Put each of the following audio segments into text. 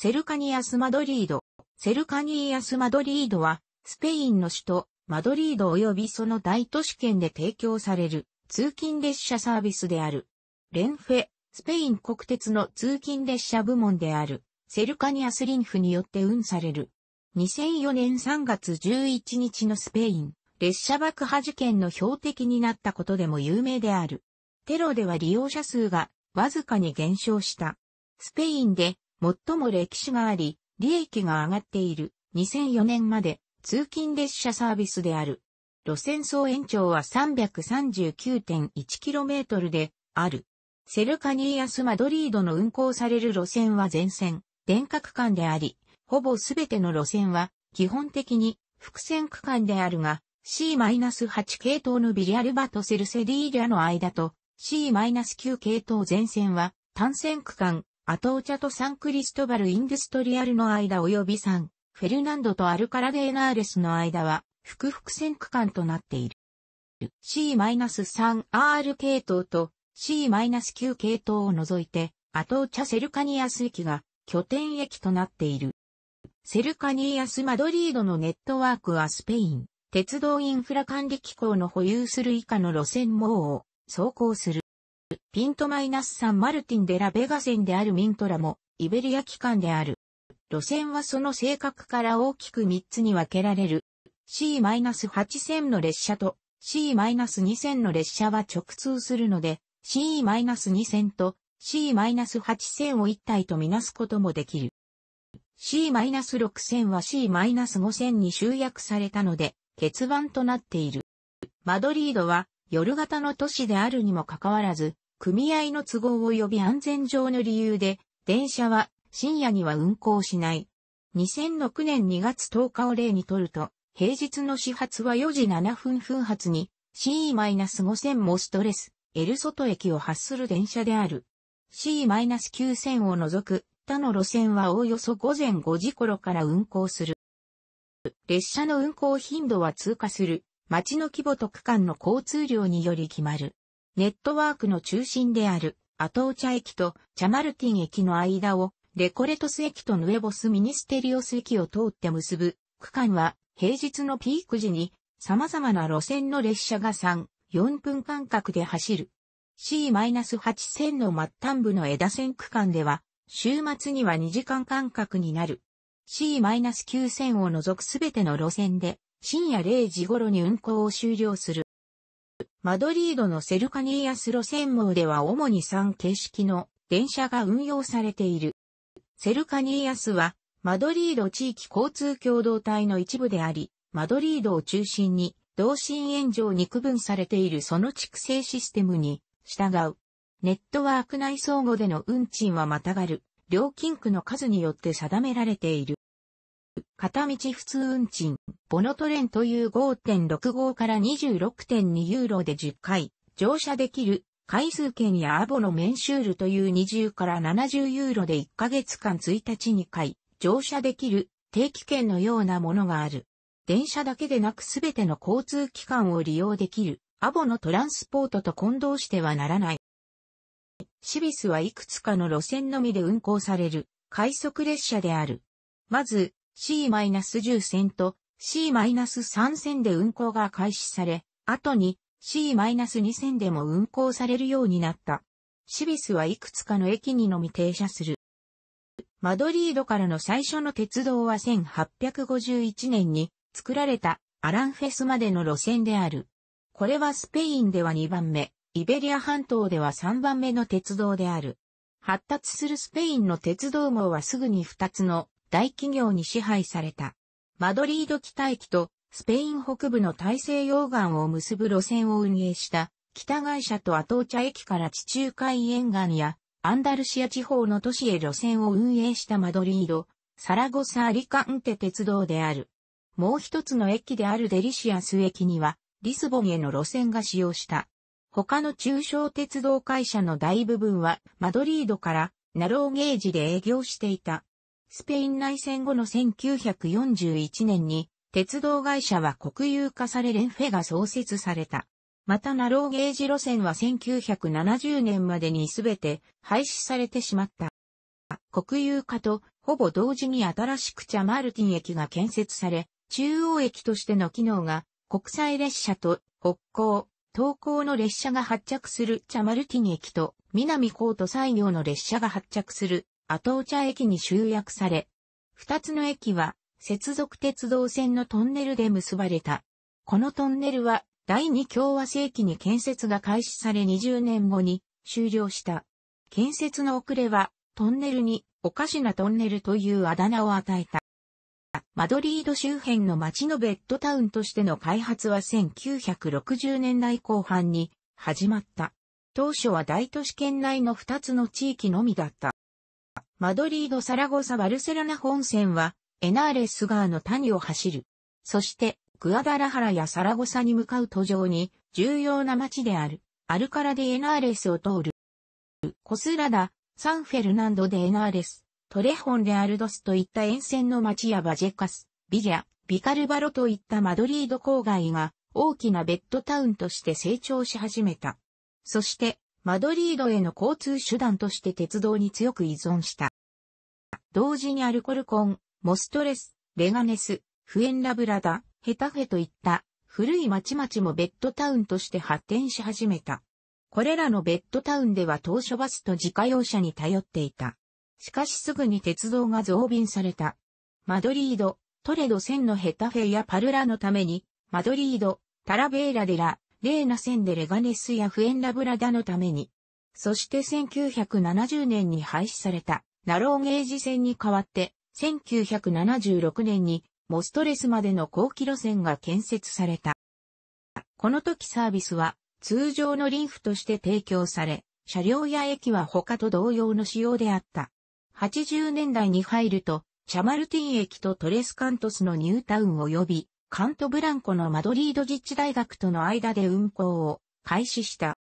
セルカニアスマドリード。セルカニアスマドリードは、スペインの首都、マドリード及びその大都市圏で提供される通勤列車サービスである。レンフェ、スペイン国鉄の通勤列車部門である、セルカニアスリンフによって運される。2004年3月11日のスペイン、列車爆破事件の標的になったことでも有名である。テロでは利用者数がわずかに減少した。スペインで最も歴史があり、利益が上がっている2004年まで通勤列車サービスである。路線総延長は 339.1km である。セルカニーアスマドリードの運行される路線は全線、電化区間であり、ほぼすべての路線は基本的に複線区間であるが、C-8 系統のビリアルバとセルセディーリアの間と C-9 系統全線は単線区間アトーチャとサンクリストバル・インデストリアルの間及びサン、フェルナンドとアルカラデーナーレスの間は、複々線区間となっている。C-3R 系統と C-9 系統を除いて、アトーチャ・セルカニアス駅が拠点駅となっている。セルカニアス・マドリードのネットワークはスペイン、鉄道インフラ管理機構の保有する以下の路線網を走行する。ピントマイナス3マルティンデラベガ線であるミントラも、イベリア機関である。路線はその性格から大きく3つに分けられる。C-8000 の列車と C-2000 の列車は直通するので、C-2000 と C-8000 を一体とみなすこともできる。C-6000 は C-5000 に集約されたので、欠番となっている。マドリードは夜型の都市であるにもかかわらず、組合の都合及び安全上の理由で、電車は深夜には運行しない。2006年2月10日を例にとると、平日の始発は4時7分分発に C-5000 モストレス、エルソト駅を発する電車である。C-9000 を除く他の路線はおおよそ午前5時頃から運行する。列車の運行頻度は通過する町の規模と区間の交通量により決まる。ネットワークの中心である、アトーチャ駅とチャマルティン駅の間を、レコレトス駅とヌエボスミニステリオス駅を通って結ぶ区間は、平日のピーク時に、様々な路線の列車が3、4分間隔で走る。C-8 線の末端部の枝線区間では、週末には2時間間隔になる。C-9 線を除くすべての路線で、深夜0時頃に運行を終了する。マドリードのセルカニーアス路線網では主に3形式の電車が運用されている。セルカニーアスは、マドリード地域交通共同体の一部であり、マドリードを中心に、同心円状に区分されているその畜生システムに従う。ネットワーク内相互での運賃はまたがる、料金区の数によって定められている。片道普通運賃、ボノトレンという5.65から26.2ユーロで10回、乗車できる、回数券やアボのメンシュールという20から70ユーロで1ヶ月間1日に回、乗車できる、定期券のようなものがある。電車だけでなくすべての交通機関を利用できる、アボのトランスポートと混同してはならない。シビスはいくつかの路線のみで運行される、快速列車である。まず、C-10 線と C-3 線で運行が開始され、後に C-2 線でも運行されるようになった。シビスはいくつかの駅にのみ停車する。マドリードからの最初の鉄道は1851年に作られたアランフェスまでの路線である。これはスペインでは2番目、イベリア半島では3番目の鉄道である。発達するスペインの鉄道網はすぐに2つの大企業に支配された。マドリード北駅とスペイン北部の大西洋岸を結ぶ路線を運営した北会社とアトーチャ駅から地中海沿岸やアンダルシア地方の都市へ路線を運営したマドリード、サラゴサ・アリカンテ鉄道である。もう一つの駅であるデリシアス駅には、リスボンへの路線が使用した。他の中小鉄道会社の大部分は、マドリードから、ナローゲージで営業していた。スペイン内戦後の1941年に、鉄道会社は国有化されレンフェが創設された。またナローゲージ路線は1970年までに全て廃止されてしまった。国有化とほぼ同時に新しくチャマルティン駅が建設され、中央駅としての機能が国際列車と北港、東港の列車が発着するチャマルティン駅と南港と西洋の列車が発着する後茶駅に集約され、二つの駅は接続鉄道線のトンネルで結ばれた。このトンネルは第二共和世紀に建設が開始され20年後に終了した。建設の遅れはトンネルにおかしなトンネルというあだ名を与えた。マドリード周辺の街のベッドタウンとしての開発は1960年代後半に始まった。当初は大都市圏内の2つの地域のみだった。マドリード・サラゴサ・バルセロナ本線は、エナーレス川の谷を走る。そして、グアダラハラやサラゴサに向かう途上に、重要な街である、アルカラでエナーレスを通る。コスラダ、サンフェルナンドでエナーレス、トレホンレアルドスといった沿線の街やバジェカス、ビリャ、ビカルバロといったマドリード郊外が大きなベッドタウンとして成長し始めた。そして、マドリードへの交通手段として鉄道に強く依存した。同時にアルコルコン、モストレス、レガネス、フエンラブラダ、ヘタフェといった古い町々もベッドタウンとして発展し始めた。これらのベッドタウンでは当初バスと自家用車に頼っていた。しかしすぐに鉄道が増便された。マドリード、トレド線のヘタフェやパルラのために、マドリード、タラベーラデラ、レーナ線でレガネスやフエンラブラダのために。そして1970年に廃止された。ナローゲージ線に代わって、1976年にモストレスまでの後期路線が建設された。この時サービスは通常のリンフとして提供され、車両や駅は他と同様の仕様であった。80年代に入ると、チャマルティン駅とトレスカントスのニュータウン及び、カントブランコのマドリード自治大学との間で運行を開始した。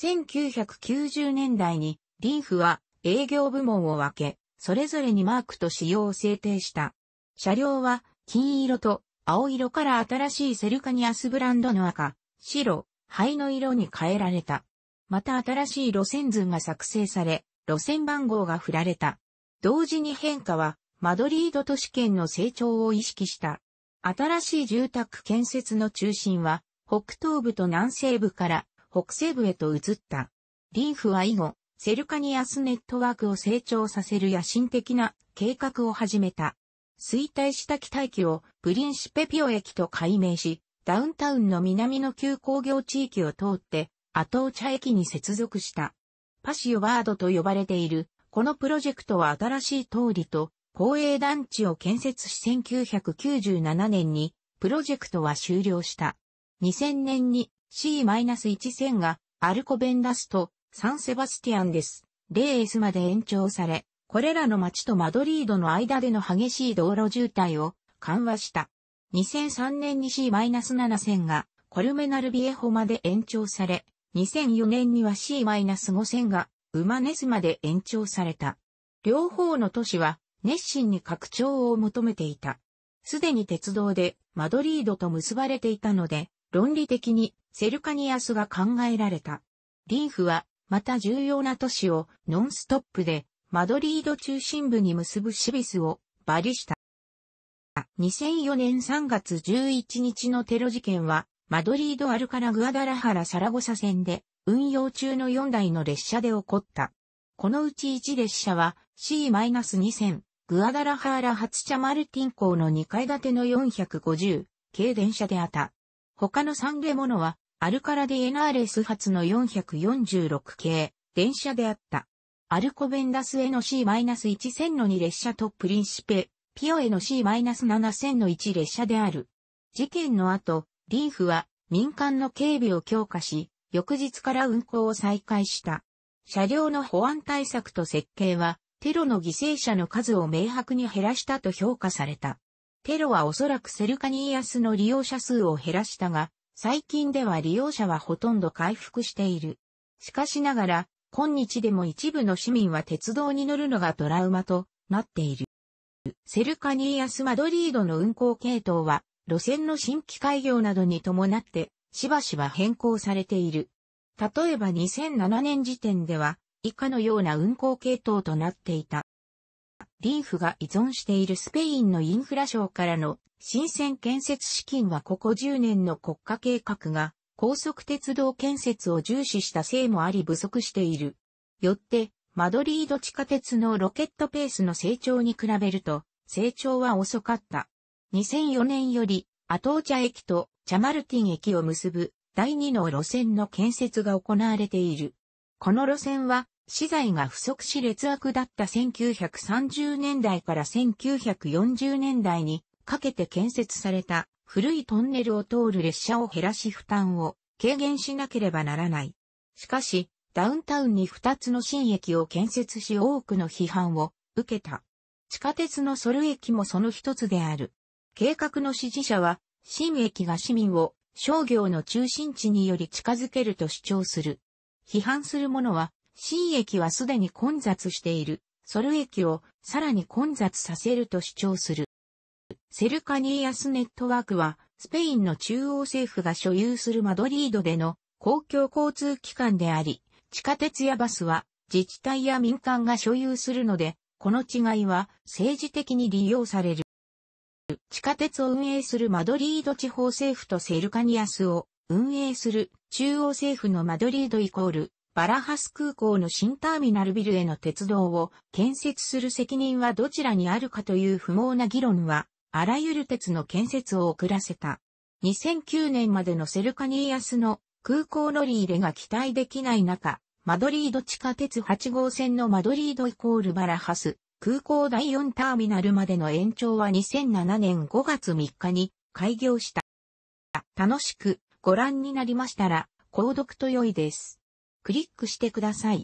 1990年代に、リンフは営業部門を分け、それぞれにマークと仕様を制定した。車両は金色と青色から新しいセルカニアスブランドの赤、白、灰の色に変えられた。また新しい路線図が作成され、路線番号が振られた。同時に変化は、マドリード都市圏の成長を意識した。新しい住宅建設の中心は、北東部と南西部から北西部へと移った。リーフは以後、セルカニアスネットワークを成長させる野心的な計画を始めた。衰退した機体機をプリンシペピオ駅と改名し、ダウンタウンの南の旧工業地域を通って、アトーチャ駅に接続した。パシオワードと呼ばれている、このプロジェクトは新しい通りと、公営団地を建設し1997年に、プロジェクトは終了した。2000年に C-1000 がアルコベンダスト、サンセバスティアンです。レースまで延長され、これらの町とマドリードの間での激しい道路渋滞を緩和した。2003年に C-7 線がコルメナルビエホまで延長され、2004年には C-5 線がウマネスまで延長された。両方の都市は熱心に拡張を求めていた。すでに鉄道でマドリードと結ばれていたので、論理的にセルカニアスが考えられた。リンフはまた重要な都市をノンストップでマドリード中心部に結ぶシビスをバリした。2004年3月11日のテロ事件は、マドリードアルカラグアダラハラサラゴサ線で運用中の4台の列車で起こった。このうち1列車は C-2000 グアダラハーラ発車マルティン港の2階建ての450系電車であった。他の3レモノはアルカラディエナーレス発の446系電車であった。アルコベンダスへの C-1 0の2列車とプリンシペ、ピオへの C-7 0の1列車である。事件の後、リーフは民間の警備を強化し、翌日から運行を再開した。車両の保安対策と設計は、テロの犠牲者の数を明白に減らしたと評価された。テロはおそらくセルカニーアスの利用者数を減らしたが、最近では利用者はほとんど回復している。しかしながら、今日でも一部の市民は鉄道に乗るのがトラウマとなっている。セルカニーアスマドリードの運行系統は、路線の新規開業などに伴って、しばしば変更されている。例えば2007年時点では、以下のような運行系統となっていた。リンフが依存しているスペインのインフラ省からの新鮮建設資金はここ10年の国家計画が高速鉄道建設を重視したせいもあり不足している。よって、マドリード地下鉄のロケットペースの成長に比べると、成長は遅かった。2004年より、アトーチャ駅とチャマルティン駅を結ぶ第2の路線の建設が行われている。この路線は資材が不足し劣悪だった1930年代から1940年代にかけて建設された古いトンネルを通る列車を減らし負担を軽減しなければならない。しかし、ダウンタウンに2つの新駅を建設し多くの批判を受けた。地下鉄のソル駅もその一つである。計画の支持者は、新駅が市民を商業の中心地により近づけると主張する。批判する者は、C 駅はすでに混雑している、ソル駅をさらに混雑させると主張する。セルカニーアスネットワークは、スペインの中央政府が所有するマドリードでの公共交通機関であり、地下鉄やバスは自治体や民間が所有するので、この違いは政治的に利用される。地下鉄を運営するマドリード地方政府とセルカニアスを運営する中央政府のマドリードイコールバラハス空港の新ターミナルビルへの鉄道を建設する責任はどちらにあるかという不毛な議論は、あらゆる鉄の建設を遅らせた。2009年までのセルカニーアスの空港乗り入れが期待できない中、マドリード地下鉄8号線のマドリードイコールバラハス、空港第4ターミナルまでの延長は2007年5月3日に開業した。楽しくご覧になりましたら、購読と良いです。クリックしてください。